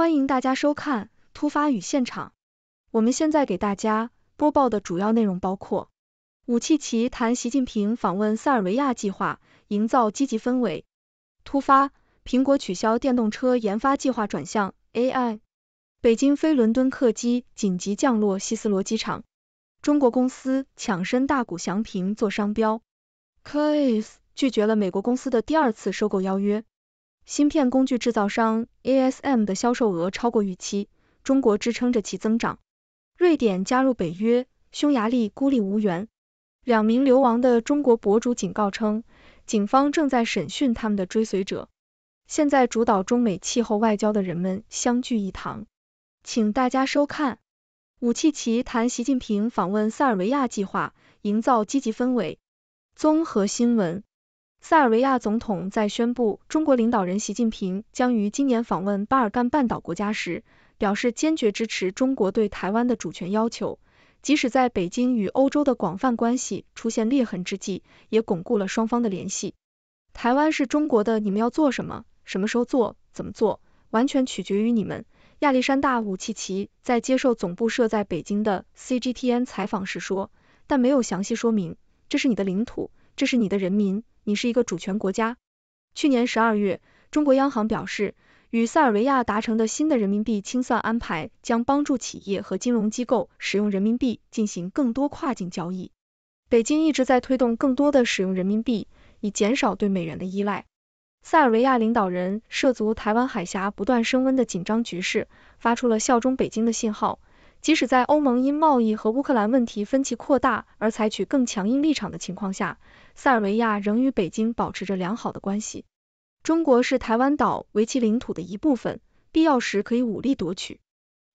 欢迎大家收看《突发与现场》。我们现在给大家播报的主要内容包括：武契奇谈习近平访问塞尔维亚计划，营造积极氛围；突发，苹果取消电动车研发计划，转向 AI；北京飞伦敦客机紧急降落希斯罗机场；中国公司抢身大股祥平做商标 k l a s 拒绝了美国公司的第二次收购邀约。芯片工具制造商 ASM 的销售额超过预期，中国支撑着其增长。瑞典加入北约，匈牙利孤立无援。两名流亡的中国博主警告称，警方正在审讯他们的追随者。现在主导中美气候外交的人们相聚一堂，请大家收看。武契奇谈习近平访问塞尔维亚计划，营造积极氛围。综合新闻。塞尔维亚总统在宣布中国领导人习近平将于今年访问巴尔干半岛国家时，表示坚决支持中国对台湾的主权要求，即使在北京与欧洲的广泛关系出现裂痕之际，也巩固了双方的联系。台湾是中国的，你们要做什么，什么时候做，怎么做，完全取决于你们。亚历山大·武契奇在接受总部设在北京的 CGTN 采访时说，但没有详细说明。这是你的领土，这是你的人民。你是一个主权国家。去年十二月，中国央行表示，与塞尔维亚达成的新的人民币清算安排将帮助企业和金融机构使用人民币进行更多跨境交易。北京一直在推动更多的使用人民币，以减少对美元的依赖。塞尔维亚领导人涉足台湾海峡不断升温的紧张局势，发出了效忠北京的信号。即使在欧盟因贸易和乌克兰问题分歧扩大而采取更强硬立场的情况下。塞尔维亚仍与北京保持着良好的关系。中国是台湾岛为其领土的一部分，必要时可以武力夺取。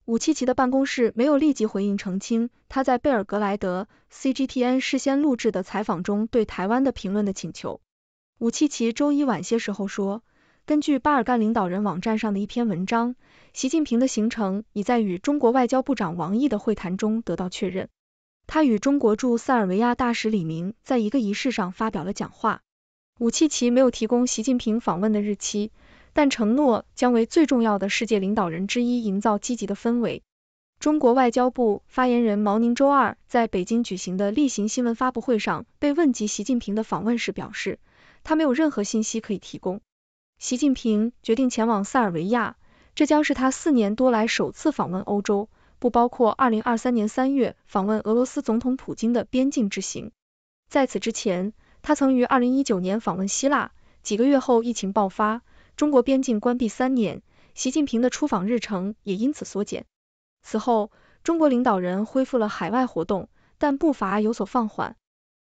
武契奇的办公室没有立即回应澄清他在贝尔格莱德 CGTN 事先录制的采访中对台湾的评论的请求。武契奇周一晚些时候说，根据巴尔干领导人网站上的一篇文章，习近平的行程已在与中国外交部长王毅的会谈中得到确认。他与中国驻塞尔维亚大使李明在一个仪式上发表了讲话。武契奇没有提供习近平访问的日期，但承诺将为最重要的世界领导人之一营造积极的氛围。中国外交部发言人毛宁周二在北京举行的例行新闻发布会上被问及习近平的访问时表示，他没有任何信息可以提供。习近平决定前往塞尔维亚，这将是他四年多来首次访问欧洲。不包括二零二三年三月访问俄罗斯总统普京的边境之行。在此之前，他曾于二零一九年访问希腊。几个月后，疫情爆发，中国边境关闭三年，习近平的出访日程也因此缩减。此后，中国领导人恢复了海外活动，但步伐有所放缓。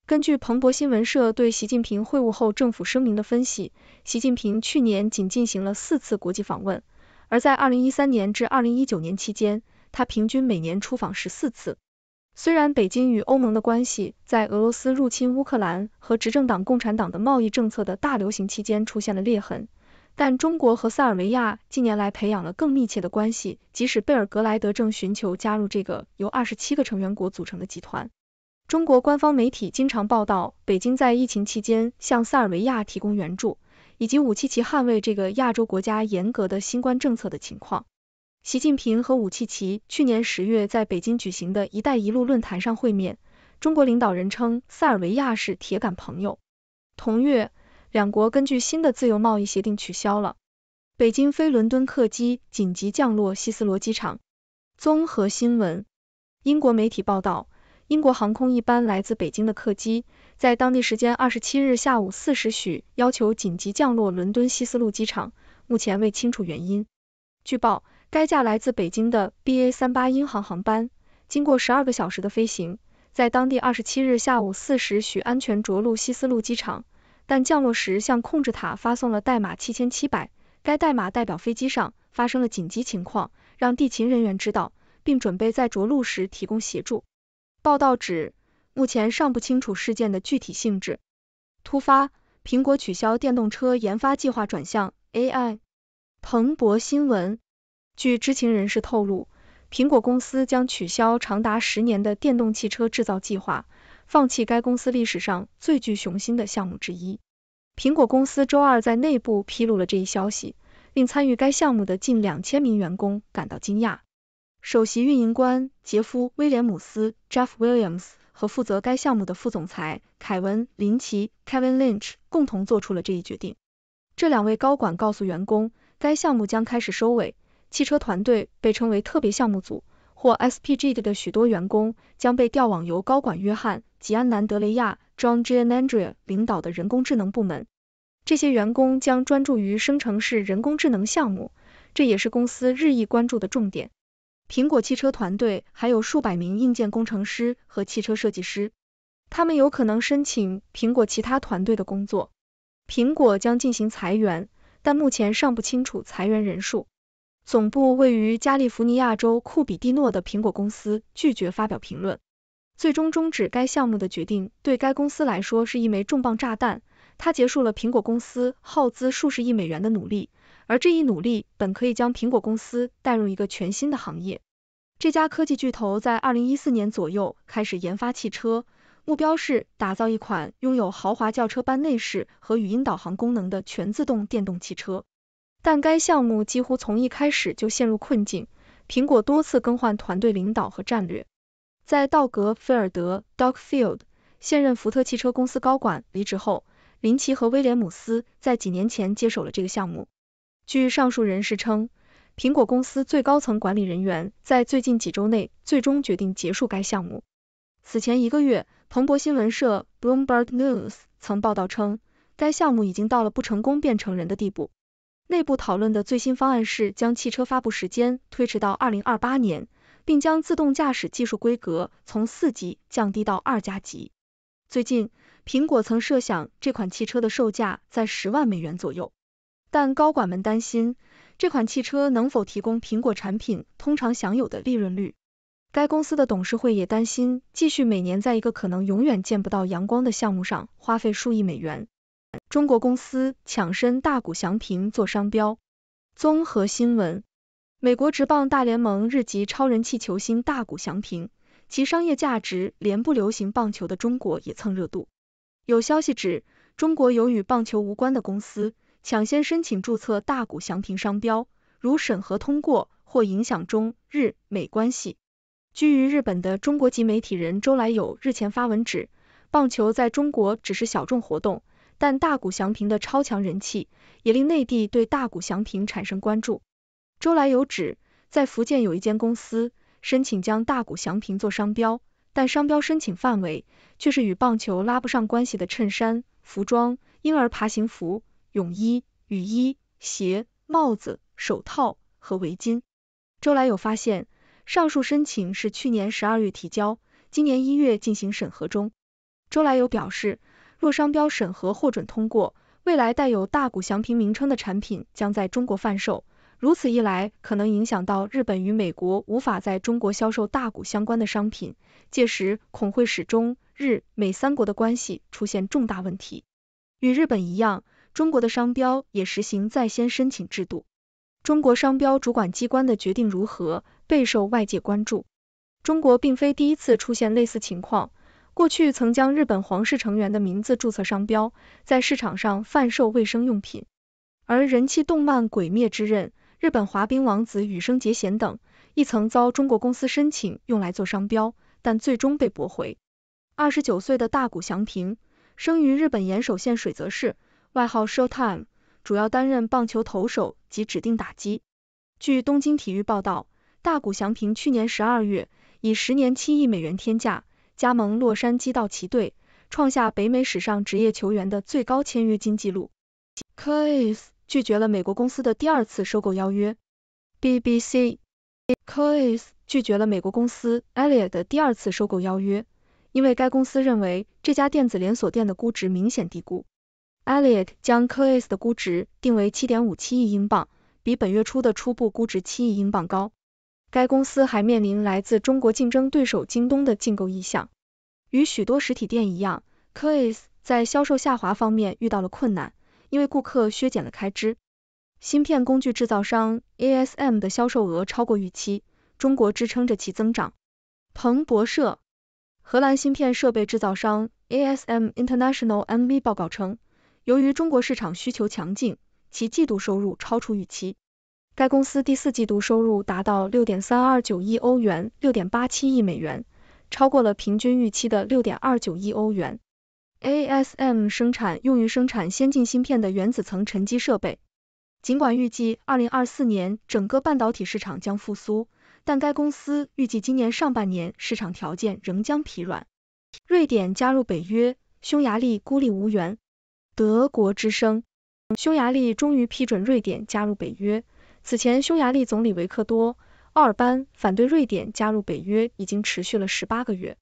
根据彭博新闻社对习近平会晤后政府声明的分析，习近平去年仅进行了四次国际访问，而在二零一三年至二零一九年期间。他平均每年出访十四次。虽然北京与欧盟的关系在俄罗斯入侵乌克兰和执政党共产党的贸易政策的大流行期间出现了裂痕，但中国和塞尔维亚近年来培养了更密切的关系，即使贝尔格莱德正寻求加入这个由二十七个成员国组成的集团。中国官方媒体经常报道，北京在疫情期间向塞尔维亚提供援助，以及武器其捍卫这个亚洲国家严格的新冠政策的情况。习近平和武契奇去年十月在北京举行的一带一路论坛上会面，中国领导人称塞尔维亚是铁杆朋友。同月，两国根据新的自由贸易协定取消了。北京飞伦敦客机紧急降落希斯罗机场。综合新闻，英国媒体报道，英国航空一班来自北京的客机，在当地时间二十七日下午四时许要求紧急降落伦敦希斯路机场，目前未清楚原因。据报。该架来自北京的 B A 三八英航航班，经过十二个小时的飞行，在当地二十七日下午四时许安全着陆西斯路机场，但降落时向控制塔发送了代码七千七百，该代码代表飞机上发生了紧急情况，让地勤人员知道，并准备在着陆时提供协助。报道指，目前尚不清楚事件的具体性质。突发，苹果取消电动车研发计划，转向 AI。彭博新闻。据知情人士透露，苹果公司将取消长达十年的电动汽车制造计划，放弃该公司历史上最具雄心的项目之一。苹果公司周二在内部披露了这一消息，令参与该项目的近两千名员工感到惊讶。首席运营官杰夫·威廉姆斯 （Jeff Williams） 和负责该项目的副总裁凯文·林奇 （Kevin Lynch） 共同做出了这一决定。这两位高管告诉员工，该项目将开始收尾。汽车团队被称为特别项目组或 SPG 的许多员工将被调往由高管约翰吉安南德雷亚 （John Gianandrea） 领导的人工智能部门。这些员工将专注于生成式人工智能项目，这也是公司日益关注的重点。苹果汽车团队还有数百名硬件工程师和汽车设计师，他们有可能申请苹果其他团队的工作。苹果将进行裁员，但目前尚不清楚裁员人数。总部位于加利福尼亚州库比蒂诺的苹果公司拒绝发表评论。最终终止该项目的决定对该公司来说是一枚重磅炸弹，它结束了苹果公司耗资数十亿美元的努力，而这一努力本可以将苹果公司带入一个全新的行业。这家科技巨头在二零一四年左右开始研发汽车，目标是打造一款拥有豪华轿车般内饰和语音导航功能的全自动电动汽车。但该项目几乎从一开始就陷入困境，苹果多次更换团队领导和战略。在道格·菲尔德 （Doug Field） 现任福特汽车公司高管离职后，林奇和威廉姆斯在几年前接手了这个项目。据上述人士称，苹果公司最高层管理人员在最近几周内最终决定结束该项目。此前一个月，彭博新闻社 （Bloomberg News） 曾报道称，该项目已经到了不成功变成人的地步。内部讨论的最新方案是将汽车发布时间推迟到二零二八年，并将自动驾驶技术规格从四级降低到二加级。最近，苹果曾设想这款汽车的售价在十万美元左右，但高管们担心这款汽车能否提供苹果产品通常享有的利润率。该公司的董事会也担心继续每年在一个可能永远见不到阳光的项目上花费数亿美元。中国公司抢身大谷翔平做商标。综合新闻，美国职棒大联盟日籍超人气球星大谷翔平，其商业价值连不流行棒球的中国也蹭热度。有消息指，中国有与棒球无关的公司抢先申请注册大谷翔平商标，如审核通过或影响中日美关系。居于日本的中国籍媒体人周来友日前发文指，棒球在中国只是小众活动。但大谷翔平的超强人气，也令内地对大谷翔平产生关注。周来友指，在福建有一间公司申请将大谷翔平做商标，但商标申请范围却是与棒球拉不上关系的衬衫、服装、婴儿爬行服、泳衣、雨衣、鞋、帽子、手套和围巾。周来友发现，上述申请是去年十二月提交，今年一月进行审核中。周来友表示。若商标审核获准通过，未来带有大谷祥平名称的产品将在中国贩售。如此一来，可能影响到日本与美国无法在中国销售大谷相关的商品，届时恐会使中日美三国的关系出现重大问题。与日本一样，中国的商标也实行在先申请制度，中国商标主管机关的决定如何备受外界关注。中国并非第一次出现类似情况。过去曾将日本皇室成员的名字注册商标，在市场上贩售卫生用品，而人气动漫《鬼灭之刃》、日本滑冰王子羽生结弦等，亦曾遭中国公司申请用来做商标，但最终被驳回。二十九岁的大谷翔平，生于日本岩手县水泽市，外号 Showtime，主要担任棒球投手及指定打击。据东京体育报道，大谷翔平去年十二月以十年七亿美元天价。加盟洛杉矶道奇队，创下北美史上职业球员的最高签约金纪录。c l i n s 拒绝了美国公司的第二次收购邀约。b b c c l i n s 拒绝了美国公司 Eliot l t 的第二次收购邀约，因为该公司认为这家电子连锁店的估值明显低估。Eliot l 将 c l i n s 的估值定为7.57亿英镑，比本月初的初步估值7亿英镑高。该公司还面临来自中国竞争对手京东的竞购意向。与许多实体店一样 k l i s 在销售下滑方面遇到了困难，因为顾客削减了开支。芯片工具制造商 ASM 的销售额超过预期，中国支撑着其增长。彭博社，荷兰芯片设备制造商 ASM International m v 报告称，由于中国市场需求强劲，其季度收入超出预期。该公司第四季度收入达到六点三二九亿欧元，六点八七亿美元，超过了平均预期的六点二九亿欧元。ASM 生产用于生产先进芯片的原子层沉积设备。尽管预计二零二四年整个半导体市场将复苏，但该公司预计今年上半年市场条件仍将疲软。瑞典加入北约，匈牙利孤立无援。德国之声：匈牙利终于批准瑞典加入北约。此前，匈牙利总理维克多·奥尔班反对瑞典加入北约已经持续了十八个月。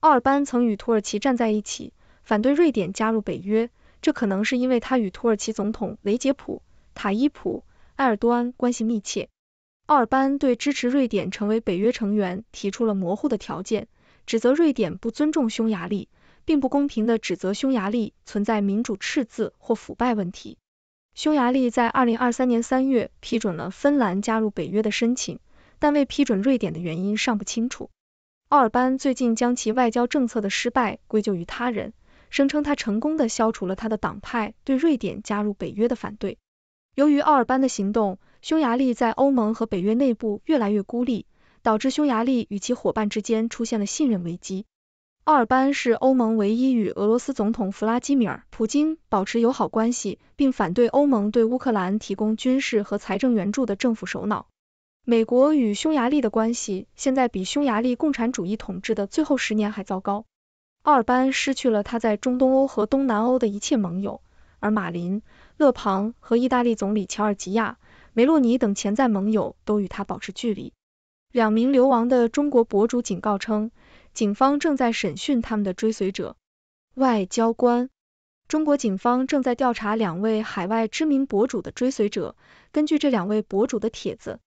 奥尔班曾与土耳其站在一起，反对瑞典加入北约，这可能是因为他与土耳其总统雷杰普·塔伊普·埃尔多安关系密切。奥尔班对支持瑞典成为北约成员提出了模糊的条件，指责瑞典不尊重匈牙利，并不公平地指责匈牙利存在民主赤字或腐败问题。匈牙利在二零二三年三月批准了芬兰加入北约的申请，但未批准瑞典的原因尚不清楚。奥尔班最近将其外交政策的失败归咎于他人，声称他成功的消除了他的党派对瑞典加入北约的反对。由于奥尔班的行动，匈牙利在欧盟和北约内部越来越孤立，导致匈牙利与其伙伴之间出现了信任危机。奥尔班是欧盟唯一与俄罗斯总统弗拉基米尔·普京保持友好关系，并反对欧盟对乌克兰提供军事和财政援助的政府首脑。美国与匈牙利的关系现在比匈牙利共产主义统治的最后十年还糟糕。奥尔班失去了他在中东欧和东南欧的一切盟友，而马林、勒庞和意大利总理乔尔吉亚、梅洛尼等潜在盟友都与他保持距离。两名流亡的中国博主警告称。警方正在审讯他们的追随者。外交官，中国警方正在调查两位海外知名博主的追随者。根据这两位博主的帖子，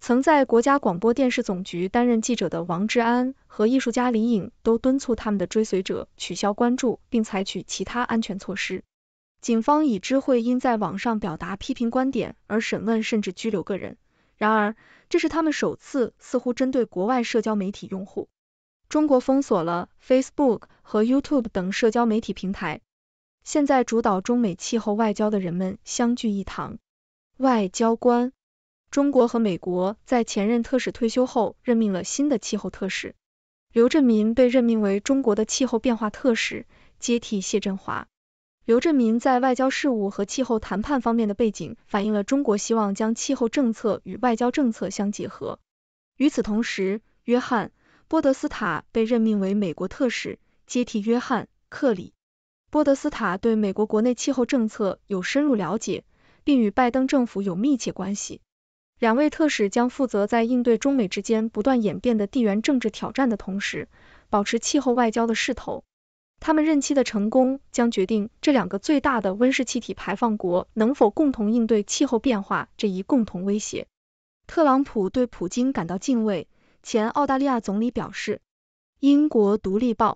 曾在国家广播电视总局担任记者的王志安和艺术家李颖都敦促他们的追随者取消关注并采取其他安全措施。警方已知会因在网上表达批评观点而审问甚至拘留个人。然而，这是他们首次似乎针对国外社交媒体用户。中国封锁了 Facebook 和 YouTube 等社交媒体平台。现在，主导中美气候外交的人们相聚一堂。外交官，中国和美国在前任特使退休后任命了新的气候特使。刘振民被任命为中国的气候变化特使，接替谢振华。刘振民在外交事务和气候谈判方面的背景，反映了中国希望将气候政策与外交政策相结合。与此同时，约翰。波德斯塔被任命为美国特使，接替约翰·克里。波德斯塔对美国国内气候政策有深入了解，并与拜登政府有密切关系。两位特使将负责在应对中美之间不断演变的地缘政治挑战的同时，保持气候外交的势头。他们任期的成功将决定这两个最大的温室气体排放国能否共同应对气候变化这一共同威胁。特朗普对普京感到敬畏。前澳大利亚总理表示，《英国独立报》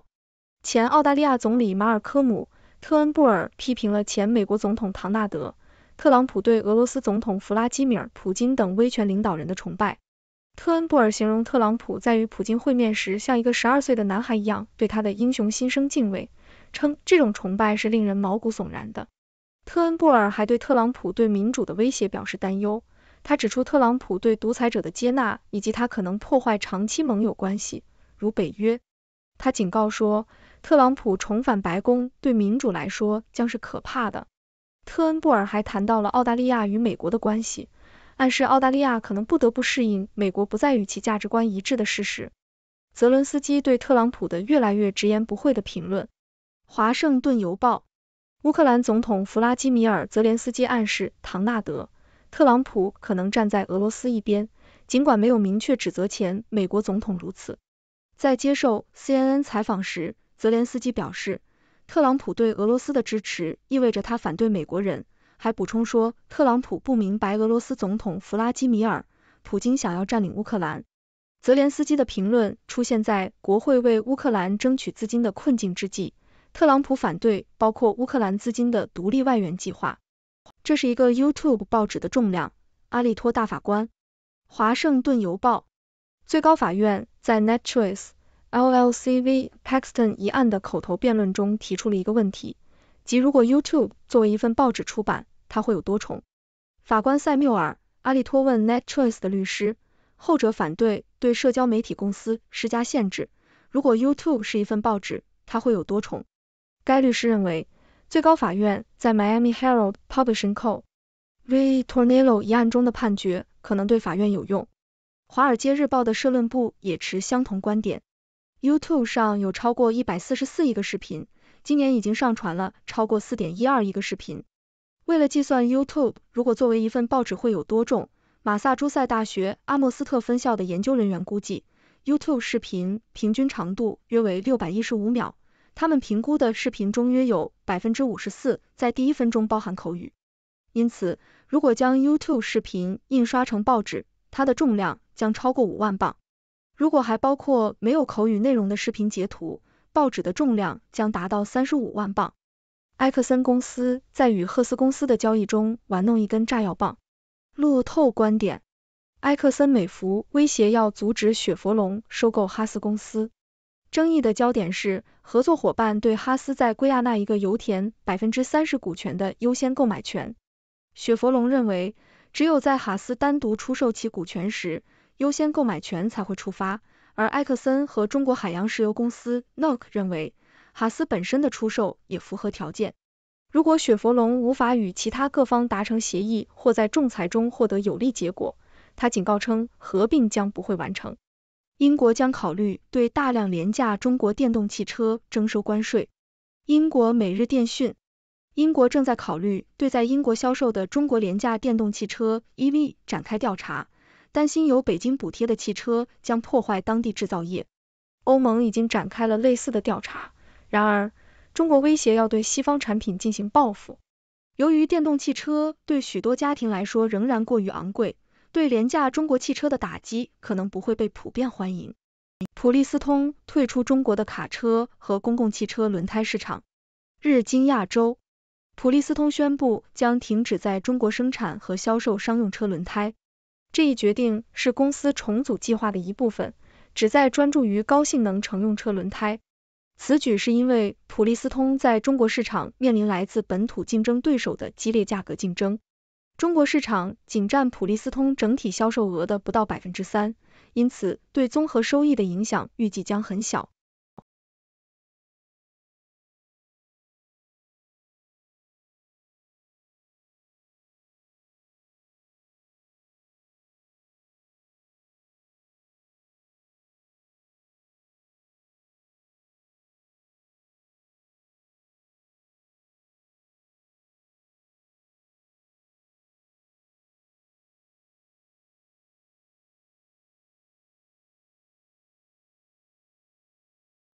前澳大利亚总理马尔科姆·特恩布尔批评了前美国总统唐纳德·特朗普对俄罗斯总统弗拉基米尔·普京等威权领导人的崇拜。特恩布尔形容特朗普在与普京会面时像一个十二岁的男孩一样对他的英雄心生敬畏，称这种崇拜是令人毛骨悚然的。特恩布尔还对特朗普对民主的威胁表示担忧。他指出，特朗普对独裁者的接纳，以及他可能破坏长期盟友关系，如北约。他警告说，特朗普重返白宫对民主来说将是可怕的。特恩布尔还谈到了澳大利亚与美国的关系，暗示澳大利亚可能不得不适应美国不再与其价值观一致的事实。泽伦斯基对特朗普的越来越直言不讳的评论，《华盛顿邮报》，乌克兰总统弗拉基米尔泽连斯基暗示唐纳德。特朗普可能站在俄罗斯一边，尽管没有明确指责前美国总统如此。在接受 CNN 采访时，泽连斯基表示，特朗普对俄罗斯的支持意味着他反对美国人，还补充说，特朗普不明白俄罗斯总统弗拉基米尔·普京想要占领乌克兰。泽连斯基的评论出现在国会为乌克兰争取资金的困境之际，特朗普反对包括乌克兰资金的独立外援计划。这是一个 YouTube 报纸的重量。阿利托大法官，华盛顿邮报，最高法院在 NetChoice LLC v. Paxton 一案的口头辩论中提出了一个问题，即如果 YouTube 作为一份报纸出版，它会有多重？法官塞缪尔·阿利托问 NetChoice 的律师，后者反对对社交媒体公司施加限制。如果 YouTube 是一份报纸，它会有多重？该律师认为。最高法院在 Miami Herald Publishing Co. v. Tornillo 一案中的判决可能对法院有用。《华尔街日报》的社论部也持相同观点。YouTube 上有超过一百四十四亿个视频，今年已经上传了超过四点一二亿个视频。为了计算 YouTube 如果作为一份报纸会有多重，马萨诸塞大学阿默斯特分校的研究人员估计，YouTube 视频平均长度约为六百一十五秒。他们评估的视频中约有百分之五十四在第一分钟包含口语，因此如果将 YouTube 视频印刷成报纸，它的重量将超过五万磅。如果还包括没有口语内容的视频截图，报纸的重量将达到三十五万磅。埃克森公司在与赫斯公司的交易中玩弄一根炸药棒。路透观点：埃克森美孚威胁要阻止雪佛龙收购哈斯公司。争议的焦点是合作伙伴对哈斯在圭亚那一个油田百分之三十股权的优先购买权。雪佛龙认为，只有在哈斯单独出售其股权时，优先购买权才会触发；而埃克森和中国海洋石油公司 （NOC） 认为，哈斯本身的出售也符合条件。如果雪佛龙无法与其他各方达成协议或在仲裁中获得有利结果，他警告称，合并将不会完成。英国将考虑对大量廉价中国电动汽车征收关税。英国每日电讯：英国正在考虑对在英国销售的中国廉价电动汽车 EV 展开调查，担心由北京补贴的汽车将破坏当地制造业。欧盟已经展开了类似的调查，然而中国威胁要对西方产品进行报复。由于电动汽车对许多家庭来说仍然过于昂贵。对廉价中国汽车的打击可能不会被普遍欢迎。普利司通退出中国的卡车和公共汽车轮胎市场。日经亚洲，普利司通宣布将停止在中国生产和销售商用车轮胎。这一决定是公司重组计划的一部分，旨在专注于高性能乘用车轮胎。此举是因为普利司通在中国市场面临来自本土竞争对手的激烈价格竞争。中国市场仅占普利司通整体销售额的不到百分之三，因此对综合收益的影响预计将很小。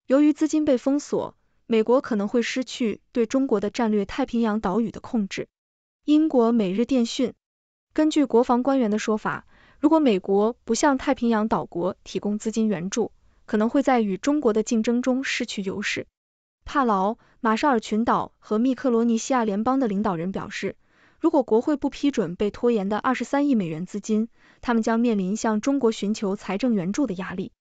由于资金被封锁，美国可能会失去对中国的战略太平洋岛屿的控制。英国每日电讯根据国防官员的说法，如果美国不向太平洋岛国提供资金援助，可能会在与中国的竞争中失去优势。帕劳、马绍尔群岛和密克罗尼西亚联邦的领导人表示，如果国会不批准被拖延的二十三亿美元资金，他们将面临向中国寻求财政援助的压力。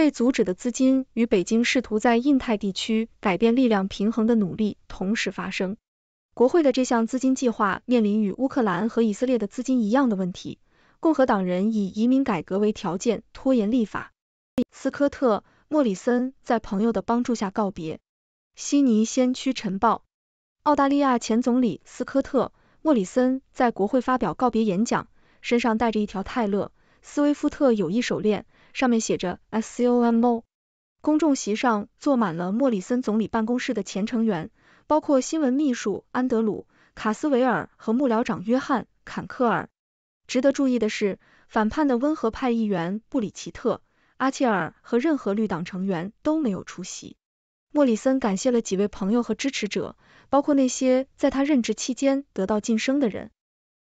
被阻止的资金与北京试图在印太地区改变力量平衡的努力同时发生。国会的这项资金计划面临与乌克兰和以色列的资金一样的问题，共和党人以移民改革为条件拖延立法。斯科特·莫里森在朋友的帮助下告别《悉尼先驱晨报》。澳大利亚前总理斯科特·莫里森在国会发表告别演讲，身上带着一条泰勒·斯威夫特友谊手链。上面写着 S C O M O。公众席上坐满了莫里森总理办公室的前成员，包括新闻秘书安德鲁·卡斯维尔和幕僚长约翰·坎克尔。值得注意的是，反叛的温和派议员布里奇特·阿切尔和任何绿党成员都没有出席。莫里森感谢了几位朋友和支持者，包括那些在他任职期间得到晋升的人。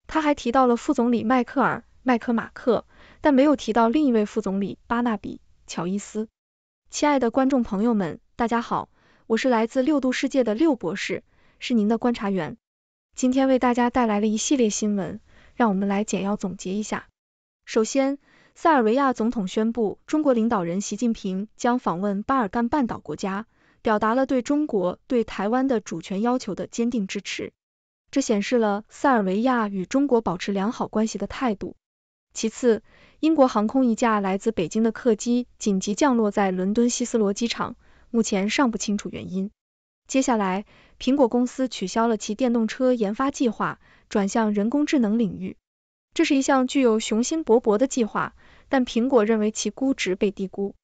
他还提到了副总理迈克尔·麦克马克。但没有提到另一位副总理巴纳比乔伊斯。亲爱的观众朋友们，大家好，我是来自六度世界的六博士，是您的观察员。今天为大家带来了一系列新闻，让我们来简要总结一下。首先，塞尔维亚总统宣布中国领导人习近平将访问巴尔干半岛国家，表达了对中国对台湾的主权要求的坚定支持，这显示了塞尔维亚与中国保持良好关系的态度。其次，英国航空一架来自北京的客机紧急降落在伦敦希斯罗机场，目前尚不清楚原因。接下来，苹果公司取消了其电动车研发计划，转向人工智能领域。这是一项具有雄心勃勃的计划，但苹果认为其估值被低估。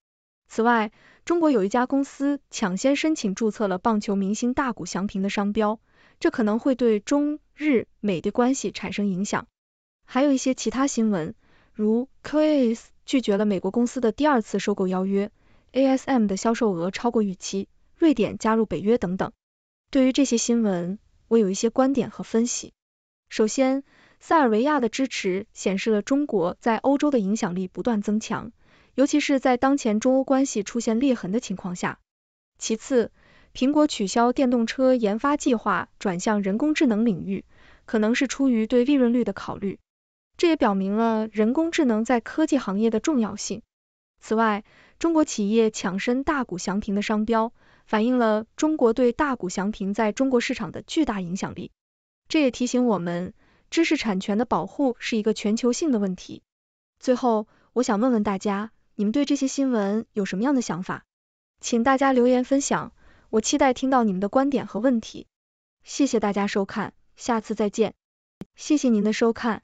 此外，中国有一家公司抢先申请注册了棒球明星大谷翔平的商标，这可能会对中日美的关系产生影响。还有一些其他新闻。如 k o i s 拒绝了美国公司的第二次收购邀约，ASM 的销售额超过预期，瑞典加入北约等等。对于这些新闻，我有一些观点和分析。首先，塞尔维亚的支持显示了中国在欧洲的影响力不断增强，尤其是在当前中欧关系出现裂痕的情况下。其次，苹果取消电动车研发计划，转向人工智能领域，可能是出于对利润率的考虑。这也表明了人工智能在科技行业的重要性。此外，中国企业抢身大骨祥平的商标，反映了中国对大骨祥平在中国市场的巨大影响力。这也提醒我们，知识产权的保护是一个全球性的问题。最后，我想问问大家，你们对这些新闻有什么样的想法？请大家留言分享，我期待听到你们的观点和问题。谢谢大家收看，下次再见。谢谢您的收看。